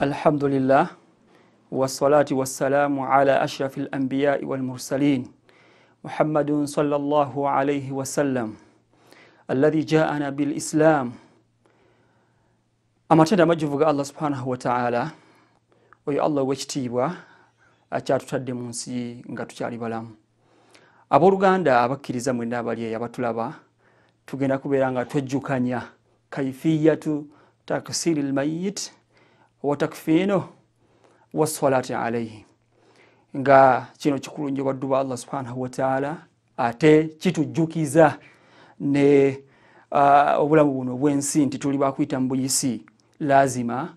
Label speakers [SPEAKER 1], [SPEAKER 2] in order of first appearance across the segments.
[SPEAKER 1] الحمد لله والصلاة والسلام على أشرف الأنبياء والمرسلين محمد صلى الله عليه وسلم الذي جاءنا بالإسلام amatenda amajuvuga allah subhanahu wataala oyo allah owekitiibwa akyatutadde mu nsi nga tukyali balamu abooluganda abakkiriza mwenna abalieyo abatulaba tugenda kubeera nga twejjukanya kaifiyatu taksiri lmayit watakfinuh wasalati alaihi nga kino kikulu nyo badduba allah subhanahu wataala ate kitujukiza ne uh, obulamu buno obwensi nti tuli bakwyita mubuyisi lazima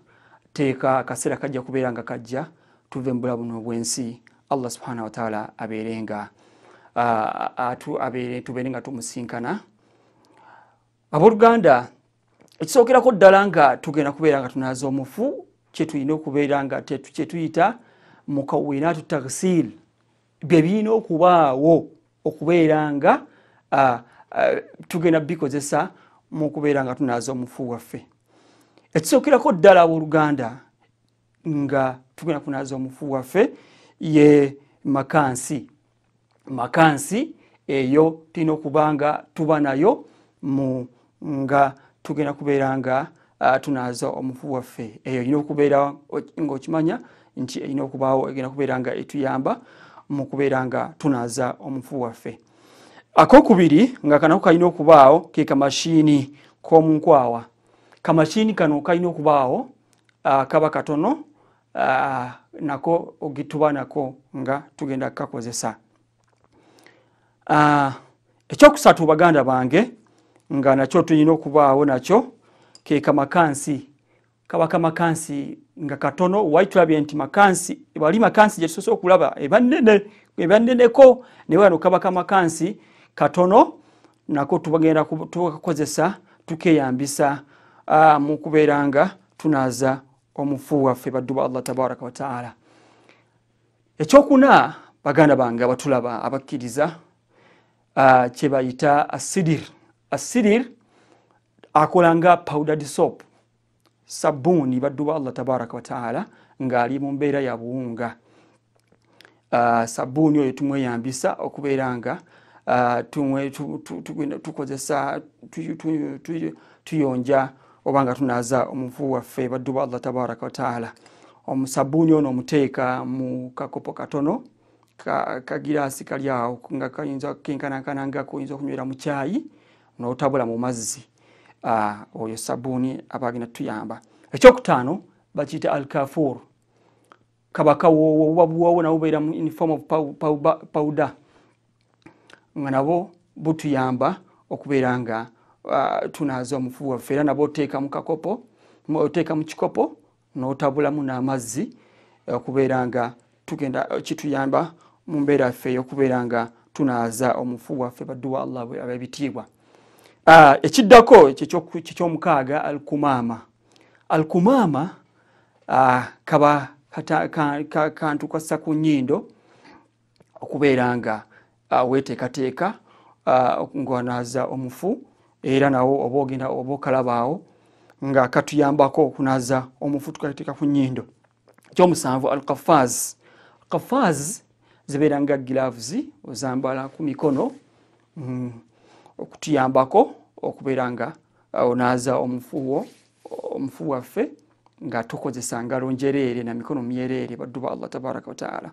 [SPEAKER 1] teeka akaseera kajja kubeera nga kajja tuve mubula buno obwensi allah subhanahu wataala aberenga uh, tubere nga tumusinkana abooluganda ekisookerako ddala nga tugenda kubeera nga tunaaza omufu kyetulina okubeera nga kyetuyita mukawinatu taksil byebirina okubaawo okubeera nga tugenda bikozesa mukubeera nga tunaaza omufu waffe ekisookerako ddala aboluganda nga tugenda kunaaza omufu waffe ye makansi makansi eyo tulina okuba nga tuba nayo nga tugenda kubeera nga Ah, tunaaza omufu waffe eyo yina okubeera ngaokimanya nti eyina okubaawo egenda okubeera nga etuyamba mukubeera nga tunaaza omufu waffe akokubiri nga kanaku kalina okubaawo ke kamashiini komunkwawa kamashiini kano kalina okubaawo ah, kaba katono ah, nako ogituba nako nga tugenda kukakozesa ekyokusatu baganda bange nga nakyo tulina okubaawo nakyo ke ka makansi kaba ka makansi nga katono waitulabye nti makansi wali makansi gye tusosa okulaba eba nnene eba nneneko naye wano kaba ka makansi katono nako tubagenda tukakozesa tukeyambisa uh, mukubeera nga tunaaza omufu waffe baddu ba allah tabaraka wataala ekyokuna baganda bange abatulaba abakkiriza uh, kyebayita asidir asidir akola nga powdered sop sabuuni baddu ba allah tabaraka wataala ngaali mu mbeera ya buwunga ah, sabuuni oyo tumweyambisa okubeera nga ah, tukozesa tuyonja oba nga tunaaza omufu waffe baddu ba allah tabaraka wataala omusabuuni ono omuteeka mu kakopo katono kagiraasi kali awo nga kayinza kenkanakananga koyinza okunywera mu kyayi notabula mu mazzi Ah, oyo sabuuni abagenda tuyamba ekyokutaano bakiyita alkafur kabaka woowo obubabuwoowo nabo ubeera mu uniform of powder nga nabo butuyamba okubeera nga ah, tunaaza omufu waffe era nabo oteeka mukakopo oteeka mu kikopo n'otabulamu n'amazzi eh, okubeera nga tugenda eh, kituyamba mu mbeera yaffe ey'okubeera nga tunaaza omufu waffe badduwa allah abebitiibwa Ah, ekiddako kyekyomukaaga alkumama alkumama ah, kaba kantu kassa ku nyindo okubeera nga ah, weteekateeka okunwanaaza omufu era nawo oba ogenda oba okalabaawo nga katuyambako okunaaza omufu tukateeka ku nyindo ekyomusanvu alkafaz alkafaz zibeera nga giraves ozambala ku mikono mm, okutuyambako okubeera nga onaaza omufuwo omufu waffe nga tukozesa ngalo njereere na mikono myereere baddu ba allah tabaraka wataala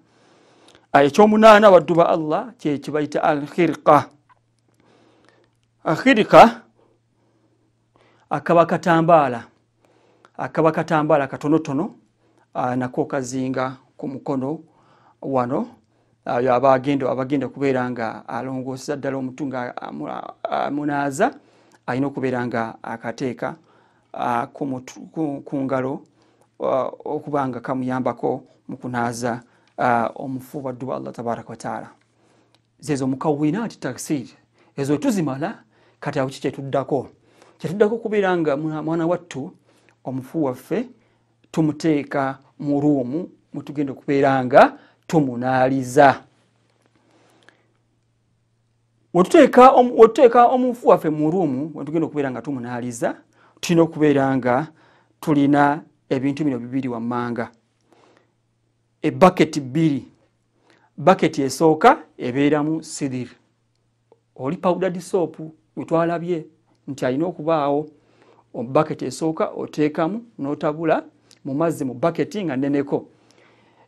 [SPEAKER 1] ekyomunaana baddu ba allah kyekibaita al hirqa hirqa akaba katambaala akaba katambaala katonotono nako kazinga ku mukono wano oyo aba agenda aba agenda okubeera nga alongoosa ddala omutu nga munaaza alina okubeera nga akateeka ku ngalo okuba nga kamuyambako mu kunaaza omufu waddu wa allah tabaraka wataala zezo mukawinaati taksir ezo wetuzimala kati awo ki kyetuddako kyetuddako okubeera nga mwana wattu omufu waffe tumuteeka mu ruumu mwetugenda okubeera nga tumunaaliza wetuteeka omufu waffe mu ruumu wetugenda okubeera nga tumunaaliza tulina okubeera nga tulina ebintu bino bibiri wammanga ebaketi bbiri baketi esooka ebeeramu sidir oli pawuda disoopu wetwalabye nti alina okubaawo omubaketi esooka oteekamu n'otabula mu mazzi mu baketi nga nneneko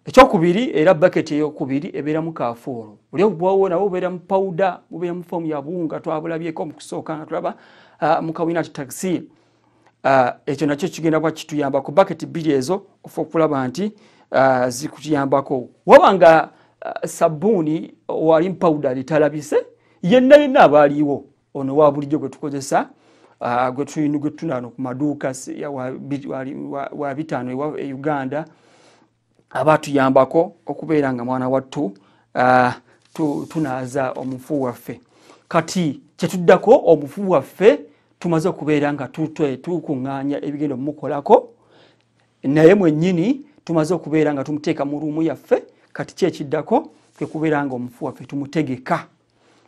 [SPEAKER 1] ekyokubiri era baketi eyokubiri ebeera mu kafuulu olya obubwawo nawe obeera mu pawuda mubeera mu fomu yabunga twabulabyeko mukusooka nga tulaba uh, mu kawina ti taxi uh, ekyo nakyo kigenda bwa kituyambako baketi bbiri ezo ofa okulaba nti uh, zikutuyambako waba nga sabuuni wali mpawuda litalabise yenna yenna abaaliwo ono wa bulijjo gwe tukozesa gwetunaano ku maduuka wa bitaano ewa e uganda aba atuyambako okubeera nga mwana wattu tunaaza omufu waffe kati kyetuddako omufu waffe tumaze okubeera nga tukuŋŋaanya ebigenda omumukolako naye mwennyini tumaze okubeera nga tumuteeka mu luumu yaffe kati kyekiddako kwekubeera nga omufu waffe tumutegeka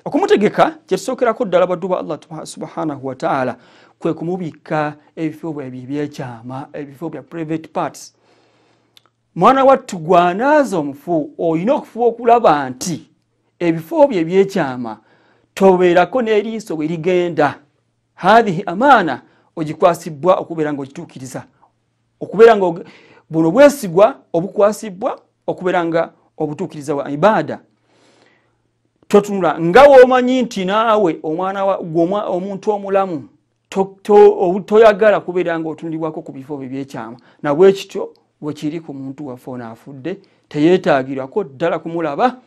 [SPEAKER 1] okumutegeka kyetusookerako ddala baddu ba allah subhanahu wataala kwe kumubikka ebifo byebyekyama ebifo bya private parts mwana wattu gwanaaza omufu olina okufuba okulaba nti ebifo byo ebyekyama tobeerako n'eriiso we rigenda hathihi amaana ogikwasibwa okubeera nga ogituukiriza okubeera nga buno obwesigwa obukwasibwa okubeera nga obutuukiriza wa ibaada totunula nga woomanyi nti naawe omwana omuntu omulamu toyagala kubeera nga otundibwako ku bifo byo ebyekyama nabwekityo wekiri ku muntu waffe ono afudde teyetagirwako ddala kumulaba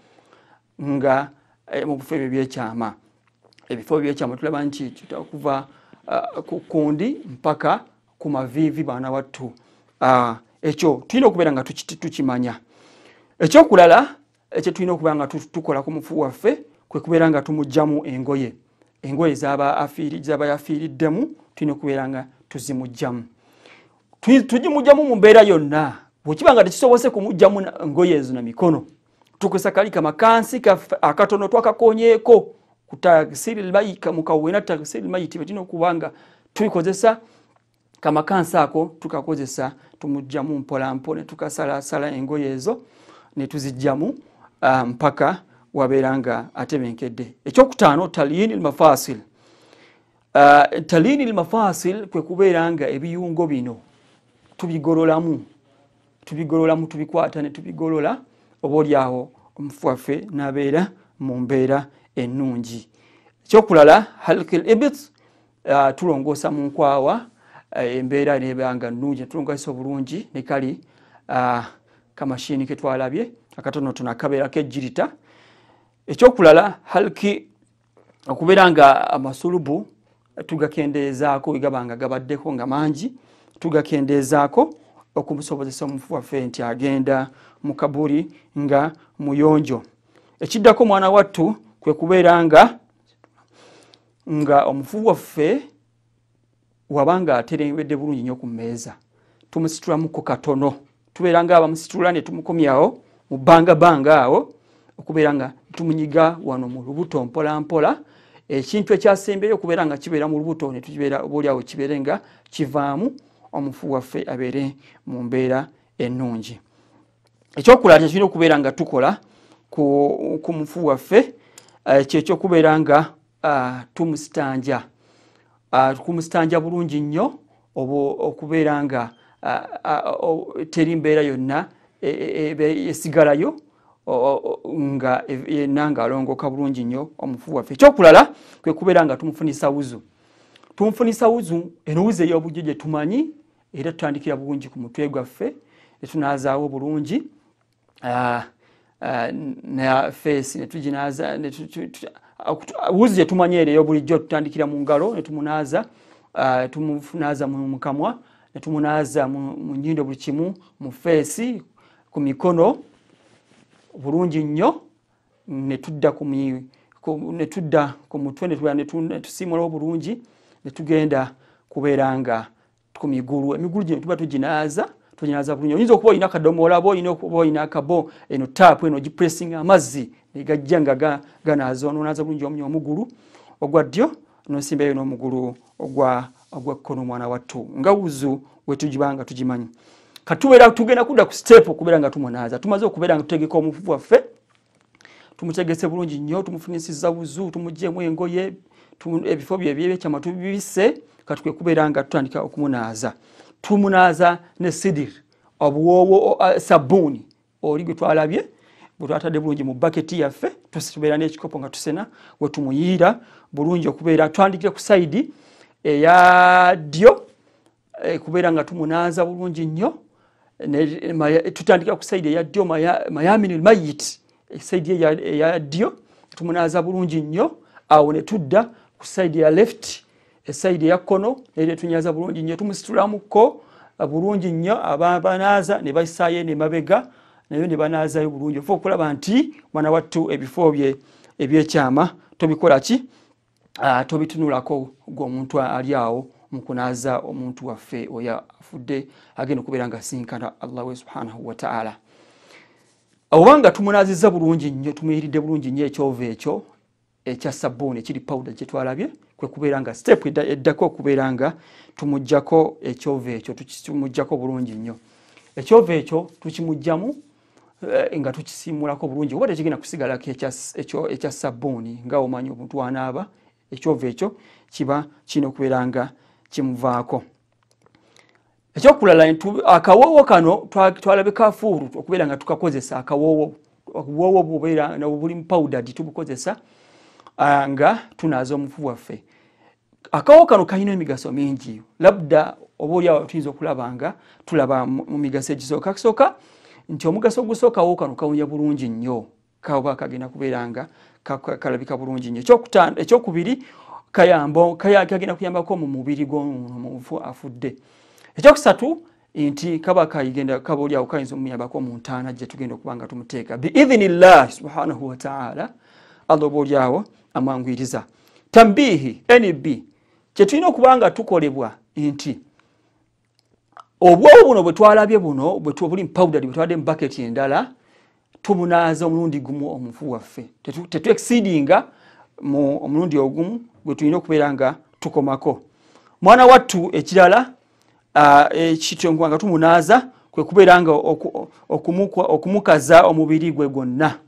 [SPEAKER 1] nga eh, mubifo ebyo byekyama ebifo ebyo byekyama tulaba nti kuva eh, ku kundi mpaka ku maviivi baana wattu ah, ekyo tulina okubeera nga tukimanya ekyokulala ekyetulina eh, okubeera nga tukolaku mufu waffe kwe kubeera nga tumugjamu engoye engoye zaba yafiiriddemu tulina okubeera nga tuzimugjamu tujimujamu mumbeera yonna bwekibanga tekisobose kumujamu ngoye ezo na mikono tukusakali kamakansi akatono twakakonyeeko ku taksiri lmaika mukawena taksiri lmaiti betina okubanga tukozesa kamakansi ako tukakozesa tumujamu mpolampo netukasalasala engoye ezo netuzijjamu mpaka wabeera nga atebenkedde ekyokutaano taliini lmafasil taliini lmafasil kwekubeera nga ebiyungo bino tubigololamu tubigololamu tubikwata ne tubigolola obaoliawo omufu waffe nabeera mu mbeera ennungi ekyokulala halki l ibit uh, tulongoosa mu nkwawa uh, embeera nebanga nungi netulongoosa obulungi ne kali uh, kamashini ketwalabye akatonotono akabeerako ejirita ekyokulala halki okubeera nga amasulubu tugakendeezaako wegaba nga gabaddeko nga mangi tugakendeezaako okumusobozesa omufu waffe nti agenda mu kabuli nga muyonjo ekiddako omwana wattu kwe kubeera nga nga omufu waffe waba nga aterengedde bulungi nnyo ku mmeeza tumusitulamuko katono tubeera nga abamusitula ne tumukomyawo mu bbangabanga awo okubeera nga tumunyiga wano mu lubuto mpolampola mpola, ekintu ekyasembeyo okubeera nga kibeera mu lubuto netukibeera obaoliawo kibeere nga kivaamu omufu waffe abeere mu mbeera ennungi ekyokulala kyekirina okubeera nga tukola ku mufu waffe eh, kyekyokubeera nga ah, tumusitanja ah, kumusitanja bulungi nnyo oba okubeera nga ah, teri mbeera yonna e, e, e, esigalayo nga yenna e, ng'alongoka bulungi nnyo omufu waffe ekyokulala kwe kubeera nga tumufunisa wuzu tumufunisa wuzu enowuzu ey'obujjo gye tumanyi era tutandikira bulungi ku mutwe gwaffe etunaazaawo bulungi nafeesi ah, ah, netuginaawuzu ah, gye tumanyi era ey'obulijjo tutandikira mu ngalo netumunaaza tumunaaza mukamwa netumunaaza mu nyindo buli kimu mu feesi ku mikono bulungi nnyo netudda ku mutwe netusiimula obulungi netugenda kubeera nga ku migulu emigulu gino tuba tuginaaza tuginaaza bulungi oyinza okuba olina akadomo olaba olinaokuba olina akabo eno taapu eno gipuresing amazzi negajja nga ganaaza ononaaza bulungi omunya omugulu ogwa ddyo nosimbayo n'omugulu ogwa kkono omwana wattu nga wuzu wetugiba nga tugimanyi katubera tugenda kuda ku step okubera nga tumwanaaza tumaze okubera nga tutegeka omufufu waffe tumutegese bulungi nnyo tumufunisiza buzu tumugyemu engoye ebifo byebyebyekyama tubibise katukwe kubeera nga tutandika okumunaaza tumunaaza ne sidir obuwoowo sabuuni oli gwe twalabye bwetwatadde bulungi mu baketi yaffe tubeera n'ekikopo nga tusena wetumuyiira bulungi okubeera twandikire ku saidi eya ddyo eh, kubeera nga tumunaaza bulungi nnyo tutandika ku saidi eyaddyo mayamin lmayit esaidi eyaddyo tumunaaza bulungi nnyo awo ne tudda ku saidi ya left esaidi eyakkono naye netunyaza bulungi nnyo tumusitulamuko e, bulungi nnyo abbanaaza ne bayisaayo nemabega naye ne banaazayo bulungi ofa okulaba nti mwana wattu ebifo bye ebyekyama tobikola ki tobitunulako gwomuntu ali awo omukunaaza omuntu waffe oyo afudde agenda okubeera nga asinkana allahwe subhanahu wataala oba nga tumunaaziza bulungi nnyo tumuyiridde bulungi nnyo ekyova ekyo ekya sabuuni ekiri pawuda kyetwalabye kwekubeera nga step eddako okubeera nga tumugjako ekyova ekyo tumugjako bulungi nnyo ekyova ekyo tukimugjamu eh, nga tukisimulako bulungi oba tekigenda kusigalako ekya sabuuni nga omanyi omuntu wanaaba ekyova ekyo kiba kiina okubeera nga kimuvaako ekyokulala akawoowo kano twalabe kafuuru okubeera nga tukakozesa akawoowo obuwoowo buli mupowder tubukozesa nga tunaaza omufu bwaffe akawoo kano kalina emigaso mingi labda obaoliawo tuyinza okulaba nga tulaba mu migaso egisooka kusooka nti omugaso ogusooka awoo kano kawunya bulungi nnyo kaba kagenda kubeera nga kalabika bulungi nnyo ekyokubiri kayamba kaya kagenda kuyambako mu mubiri gwomuntu afudde ekyokusatu nti kaba kayigenda kabaoliawo kayinza omuyambako mu ntaana gye tugenda okuba nga tumuteeka biidhinillahi subhanahu wataala allah obaoliawo amwanguyiriza tambihi nb kyetulina okuba nga tukolebwa nti obwowo buno bwetwalabye buno buli mpowdery bwetwalade mubaketi endala tumunaaza omulundi gumu omufu waffe tetuesidinga tetu omulundi ogumu gwe tulina okubeera nga tukomako mwana wattu ekirala ekitonga tumunaaza kwe kubeera nga okumukaza omubiri gwe gwonna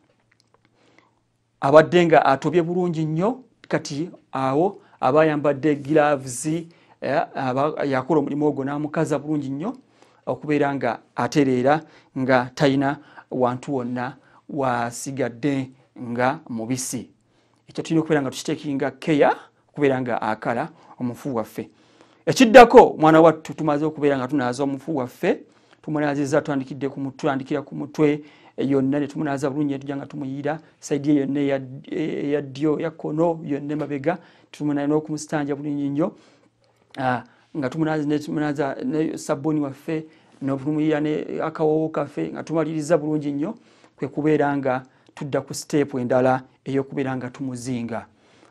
[SPEAKER 1] abadde nga atobye bulungi nnyo kati awo abayambadde giraves e, yakola omulimu ogwo n'amukaza bulungi nnyo okubeera nga atereera nga talina wantu wonna wasigadde nga mubisi ekyo tulina okubeera nga tukitekinga keya okubeera nga akala omufu waffe ekiddako mwana wattu tumaze okubeera nga tunaaza omufu waffe tumunaaziza tutandikidde kumutandikira ku mutwe eh, yonna netumunaaza bulungi netuja nga tumuyira saidi ye yonna eya ddyo yakkono yonna emabega tunokumusitanja bulungi nnyo ah, nga tumunaaza sabuuni waffe notumuyira ne akawowo kaffe nga tumaliriza bulungi nnyo kwekubeera nga uh, tudda ku siteepu endala ey'okubeera nga tumuzinga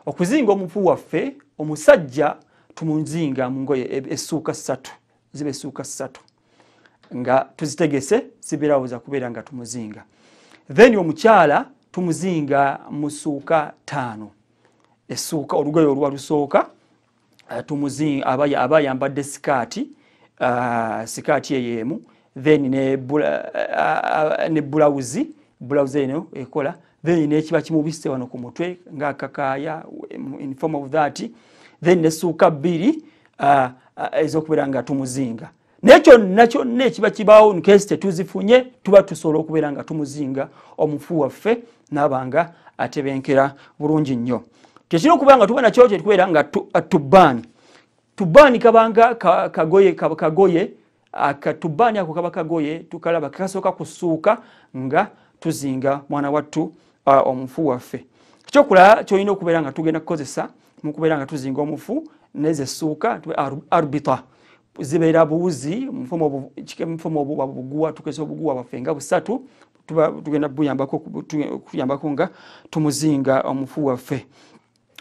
[SPEAKER 1] okuzinga omupu waffe omusajja tumuzinga mu ngoye e, essuuka ssatu ziba essuuka ssatu nga tuzitegese zibeerawoza kubeera nga tumuzinga then omukyala tumuzinga mu suuka taano essuuka olugoye olwa lusooka eh, aba yambadde sikaati ah, sikaati eyo emu then ne eh, ah, ah, bulawuzi uh, blouse eno ekola then nekiba kimubise wano ku mutwe ngaakakaaya in form of that then nesuuka bbiri uh, uh, ezokubeera nga tumuzinga naye kyonna kyonna ekiba kibaawo nkesi tetuzifunye tuba tusobola okubeera nga tumuzinga omufu waffe nabanga atebenkera bulungi nnyo tekira okuba nga tuba nakyo tetubeera nga tubaani uh, tubaani kabanga kagoye kagoye akatubaani ako kaba kagoye tukalaba kasooka kusuuka nga tuzinga mwana wattu omufu waffe ekyokulala kyolina okubeera nga tugenda kukozesa mukubeera nga tuzinga omufu neza esuuka arbita zibeera buwuzi mufomu obwa buguwa tukozesa obuguwa bwaffe nga busatu tugenda kuyambako nga tumuzinga omufu waffe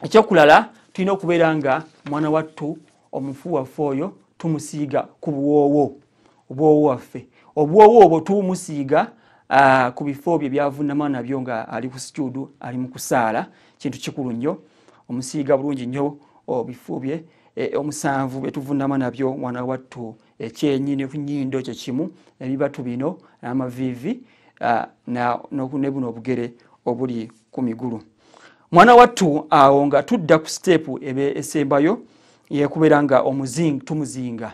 [SPEAKER 1] ekyokulala tulina okubeera nga mwana wattu omufu waffe oyo tumusiiga ku buwoowo obwowo waffe obuwoowo obwo tumusiiga Ah, ku bifo byo byavunama nabyo nga ali ku situdu ali mukusaala kintu kikulu nnyo omusiiga bulungi nnyo bifo bye e, omusanvu byetuvunama nabyo mwana wattu ekyenyi nekunyindo kyekimu ebibatu bino amavivi ah, ne buno obugere obuli ku migulu mwana wattu awo nga tudda ku sitepu ebe esembayo yekubeera nga tumuzinga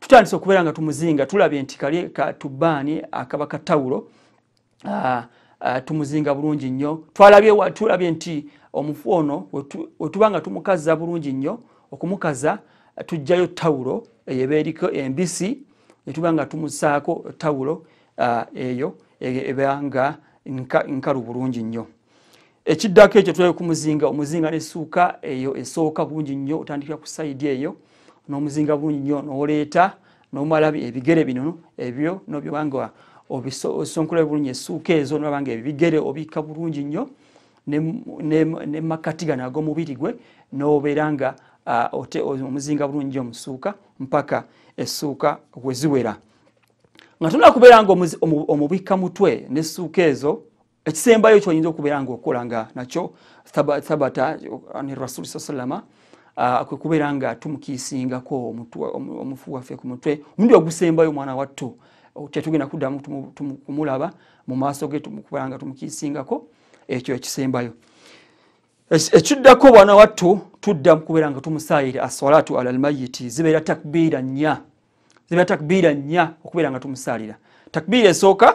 [SPEAKER 1] tutandise okubeera nga tumuzinga tulabye nti kali katubaani akaba katawulo tumuzinga bulungi nnyo twalabye nti omufu ono wetuba nga tumukaza bulungi nnyo okumukaza tujjayo tawulo eyoeba eriko embisi netuba nga tumusaako tawulo eyo eba nga nkalu bulungi nnyo ekiddako ekyo tulabye kumuzinga omuzinga nesuuka eyo esooka bulungi nnyo otandikira ku saidi eyo n'omuzinga bungi nnyo n'oleeta n'omala ebigere bino ebyo nobyobanga osonkolayo bulungi essuuka ezo nobanga ebigere obiika bulungi nnyo nemakati gano ag'omubiri gwe nobeera nga omuzinga bulungi nyo musuuka mpaka essuuka weziwera nga tonna kubeera nga omubiika mutwe nessuuka ezo ekisembayo kyoyinza okubeera nga okola nga nakyo sabata ne rasuli saa salama Ah, kwekubeera nga tumukiisingako omufu waffe ku mutwe omundi ogusembayo omwana watto tetugenda kuddamu tumulaba mu maaso ge kubera nga tumukiisingako ekyo ekisembayo ekiddako omwana watto tudda kubeera nga tumusaayira assalatu ala almayiti zibeera takbiira nnya zibeera takbiira nnya okubeera nga tumusaalira takbiira esooka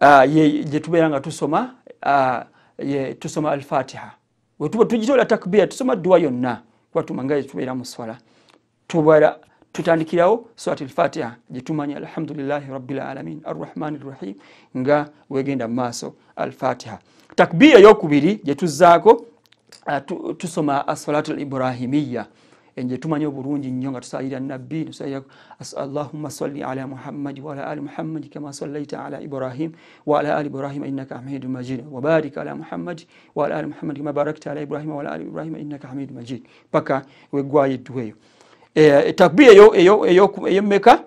[SPEAKER 1] ah, gyetubeera nga tusoma ah, tusoma alfatiha wetuba tugitoola takbiira tusoma dduwa yonna watumanga tubeera muswala tubala tutandikirawo swat elfatiha gyetumanya alhamdulilahi rabilalamin arrahmani rrahim nga wegenda mumaaso alfatiha takbiira yokubiri gyetuzaako tusoma asalatu alibrahimiya enje tumanye obulungi nnyo nga tusayira nabbi tusayira allahumma salli ala muhammadi waala ali muhammadi kama sallaita ala ibrahim waala ali ibrahim innaka hamidu majid wabarik ala muhammadi waala ali muhammadi kama barakta ala ibrahim waala ali ibrahim innaka hamidu majid paka weggwayiddwa e, e, eyo takbira eyomeka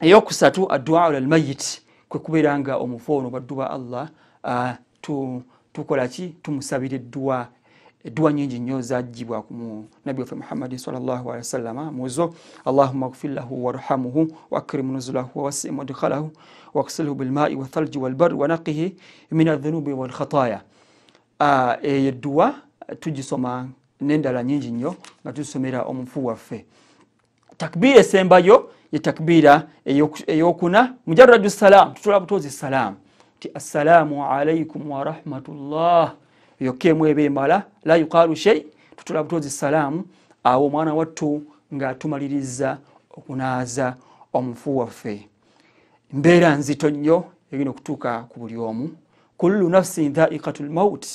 [SPEAKER 1] yo adduaa ala almayit kwe kubeera nga omufu ono omufono baduba allah tukola ki tumusabira dua eddwa nyingi nnyo zaggibwa mu nabbi waffe muhammadi salllah alihi wasallama muzo allahuma gfir lahu warhamuhu wakrim nuzulahu wawasi mudkhalahu waksilhu bilmai wathalji walbar wanaqihi min aldhunubi walkhataya eyo edduwa tugisoma nendala nyingi nnyo nga tusomera omufu waffe takbiira esembayo ye takbiira eyokuna e mujaradu salaam tutola butoozi salaamu nti assalaamu alaikum warahmatullah yokka emu eba emala la yukalu shei tutula butozi salaamu awo omwana wattu ngaatumaliriza okunaaza omufu waffe mbeera nzito nnyo egina okutuuka ku buli omu kullu nafsin dhaikatu lmaut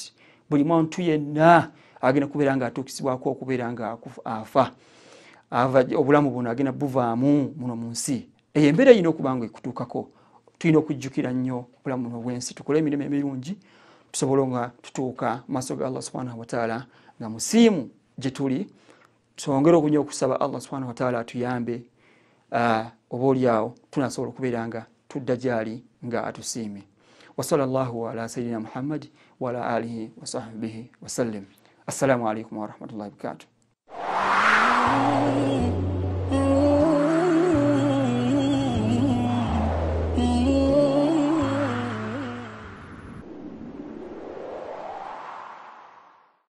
[SPEAKER 1] buli muntu yenna agenda kubeera nga atuukisibwako okubeera nga afa obulamu buno agenda buvaamu muno munsi eyo embeera yina okubanga ekutuukako tulina okujjukira nnyo obulamu buno bwensi tukole emirimu emirungi tusobolonga tutuuka mumaaso ga allah subhanahu wataala nga musiimu gye tuli twongere okunya okusaba allah subhanahu wataala atuyambe oba oliawo tunasobola okubeera nga tudda gyali nga atusiime wasala llahu ala sayidina muhammadi waala alihi wasahbihi wasallim assalamu alaikum warahmatullahi wabarakatuh